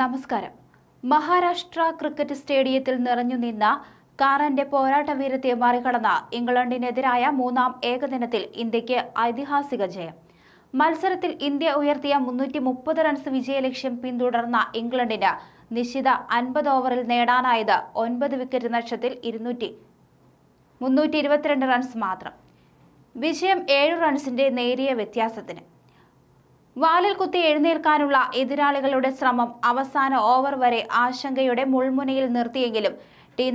നമസ്കാരം മഹാരാഷ്ട്ര ക്രിക്കറ്റ് സ്റ്റേഡിയത്തിൽ നിറഞ്ഞു നിന്ന കാറന്റെ പോരാട്ട വീരത്തെ മറികടന്ന ഇംഗ്ലണ്ടിനെതിരായ മൂന്നാം ഏകദിനത്തിൽ ഇന്ത്യക്ക് ഐതിഹാസിക ജയം മത്സരത്തിൽ ഇന്ത്യ ഉയർത്തിയ മുന്നൂറ്റി മുപ്പത് റൺസ് വിജയലക്ഷ്യം പിന്തുടർന്ന ഇംഗ്ലണ്ടിന് നിശ്ചിത അൻപത് ഓവറിൽ നേടാനായത് ഒൻപത് വിക്കറ്റ് നഷ്ടത്തിൽ ഇരുന്നൂറ്റി മുന്നൂറ്റി റൺസ് മാത്രം വിജയം ഏഴ് റൺസിന്റെ നേരിയ വ്യത്യാസത്തിന് വാലിൽ കുത്തി എഴുന്നേൽക്കാനുള്ള എതിരാളികളുടെ ശ്രമം അവസാന ഓവർ വരെ ആശങ്കയുടെ മുൾമുനയിൽ നിർത്തിയെങ്കിലും ടി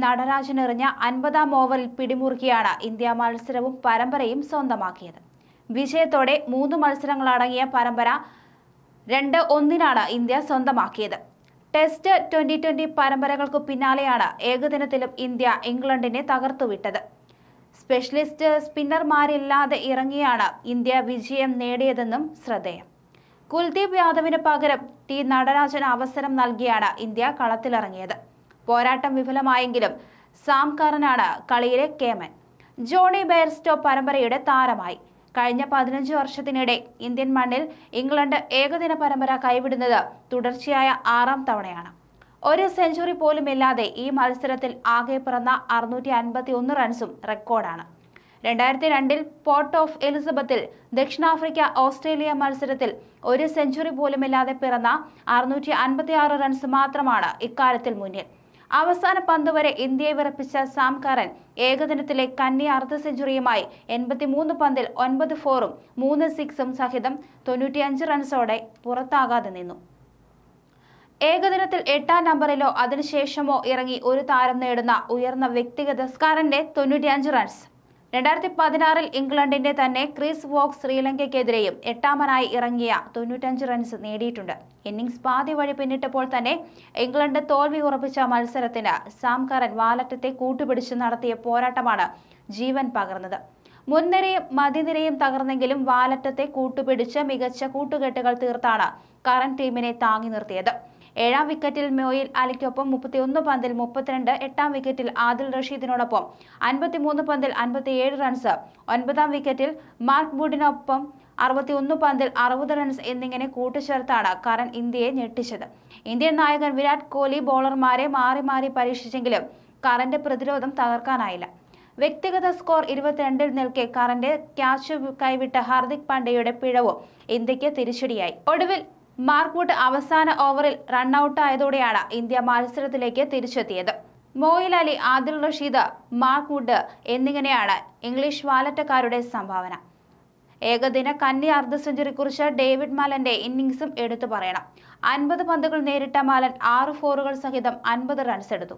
എറിഞ്ഞ അൻപതാം ഓവറിൽ പിടിമുറുക്കിയാണ് ഇന്ത്യ മത്സരവും പരമ്പരയും സ്വന്തമാക്കിയത് വിജയത്തോടെ മൂന്ന് മത്സരങ്ങളടങ്ങിയ പരമ്പര രണ്ട് ഒന്നിനാണ് ഇന്ത്യ സ്വന്തമാക്കിയത് ടെസ്റ്റ് ട്വന്റി ട്വന്റി പരമ്പരകൾക്കു പിന്നാലെയാണ് ഏകദിനത്തിലും ഇന്ത്യ ഇംഗ്ലണ്ടിനെ തകർത്തുവിട്ടത് സ്പെഷ്യലിസ്റ്റ് സ്പിന്നർമാരില്ലാതെ ഇറങ്ങിയാണ് ഇന്ത്യ വിജയം നേടിയതെന്നും ശ്രദ്ധേയം കുൽദീപ് യാദവിന് പകരം ടി നടരാജന് അവസരം നൽകിയാണ് ഇന്ത്യ കളത്തിലിറങ്ങിയത് പോരാട്ടം വിഫലമായെങ്കിലും സാംകാരനാണ് കളിയിലെ കേമൻ ജോണി ബെയർസ്റ്റോ പരമ്പരയുടെ താരമായി കഴിഞ്ഞ പതിനഞ്ച് വർഷത്തിനിടെ ഇന്ത്യൻ മണ്ണിൽ ഇംഗ്ലണ്ട് ഏകദിന പരമ്പര കൈവിടുന്നത് തുടർച്ചയായ ആറാം തവണയാണ് ഒരു സെഞ്ചുറി പോലുമില്ലാതെ ഈ മത്സരത്തിൽ ആകെ പിറന്ന അറുന്നൂറ്റി അൻപത്തി ഒന്ന് റൺസും റെക്കോർഡാണ് രണ്ടായിരത്തി രണ്ടിൽ പോർട്ട് ഓഫ് എലിസബത്തിൽ ദക്ഷിണാഫ്രിക്ക ഓസ്ട്രേലിയ മത്സരത്തിൽ ഒരു സെഞ്ചുറി പോലുമില്ലാതെ പിറന്ന അറുന്നൂറ്റി അൻപത്തിയാറ് റൺസ് മാത്രമാണ് ഇക്കാര്യത്തിൽ മുന്നിൽ അവസാന പന്ത് വരെ ഇന്ത്യയെ വിറപ്പിച്ച സാം കരൻ ഏകദിനത്തിലെ കന്നി അർദ്ധ സെഞ്ചുറിയുമായി എൺപത്തിമൂന്ന് പന്തിൽ ഒൻപത് ഫോറും മൂന്ന് സിക്സും സഹിതം തൊണ്ണൂറ്റിയഞ്ച് റൺസോടെ പുറത്താകാതെ നിന്നു ഏകദിനത്തിൽ എട്ടാം നമ്പറിലോ അതിനുശേഷമോ ഇറങ്ങി ഒരു താരം നേടുന്ന ഉയർന്ന വ്യക്തിഗത സ്കാരന്റെ തൊണ്ണൂറ്റിയഞ്ച് റൺസ് രണ്ടായിരത്തി പതിനാറിൽ ഇംഗ്ലണ്ടിന്റെ തന്നെ ക്രിസ് വോക്സ് ശ്രീലങ്കയ്ക്കെതിരെയും എട്ടാമനായി ഇറങ്ങിയ തൊണ്ണൂറ്റഞ്ച് റൺസ് നേടിയിട്ടുണ്ട് ഇന്നിംഗ്സ് പാതി വഴി പിന്നിട്ടപ്പോൾ തന്നെ ഇംഗ്ലണ്ട് തോൽവി ഉറപ്പിച്ച മത്സരത്തിന് സാംകറൻ വാലറ്റത്തെ കൂട്ടുപിടിച്ച് നടത്തിയ പോരാട്ടമാണ് ജീവൻ പകർന്നത് മുൻനിരയും മതിനിരയും തകർന്നെങ്കിലും വാലറ്റത്തെ കൂട്ടുപിടിച്ച് മികച്ച കൂട്ടുകെട്ടുകൾ തീർത്താണ് കറൻ ടീമിനെ താങ്ങി നിർത്തിയത് ഏഴാം വിക്കറ്റിൽ മോയിൽ അലിക്കൊപ്പം മുപ്പത്തിയൊന്ന് പന്തിൽ മുപ്പത്തിരണ്ട് എട്ടാം വിക്കറ്റിൽ ആദിൽ റഷീദിനോടൊപ്പം അൻപത്തിമൂന്ന് പന്തിൽ അൻപത്തിയേഴ് റൺസ് ഒൻപതാം വിക്കറ്റിൽ മാർക്ക് വുഡിനൊപ്പം അറുപത്തിയൊന്ന് പന്തിൽ അറുപത് റൺസ് എന്നിങ്ങനെ കൂട്ടിച്ചേർത്താണ് കരൺ ഇന്ത്യയെ ഞെട്ടിച്ചത് ഇന്ത്യൻ നായകൻ വിരാട് കോഹ്ലി ബോളർമാരെ മാറി മാറി പരീക്ഷിച്ചെങ്കിലും കറന്റെ പ്രതിരോധം തകർക്കാനായില്ല വ്യക്തിഗത സ്കോർ ഇരുപത്തിരണ്ടിൽ നിൽക്കെ കറന്റെ ക്യാച്ച് കൈവിട്ട ഹാർദിക് പാണ്ഡ്യയുടെ പിഴവും ഇന്ത്യക്ക് തിരിച്ചടിയായി ഒടുവിൽ മാർക്ക്വുഡ് അവസാന ഓവറിൽ റണ്ണൌട്ടായതോടെയാണ് ഇന്ത്യ മത്സരത്തിലേക്ക് തിരിച്ചെത്തിയത് മോയിൽ അലി ആദിൽ റഷീദ് മാർക്ക്വുഡ് എന്നിങ്ങനെയാണ് ഇംഗ്ലീഷ് വാലറ്റക്കാരുടെ സംഭാവന ഏകദിന കന്നി അർദ്ധ സെഞ്ചുറി കുറിച്ച ഡേവിഡ് മാലന്റെ ഇന്നിംഗ്സും എടുത്തു പറയണം അൻപത് പന്തുകൾ നേരിട്ട മാലൻ ആറ് ഫോറുകൾ സഹിതം അൻപത് റൺസ് എടുത്തു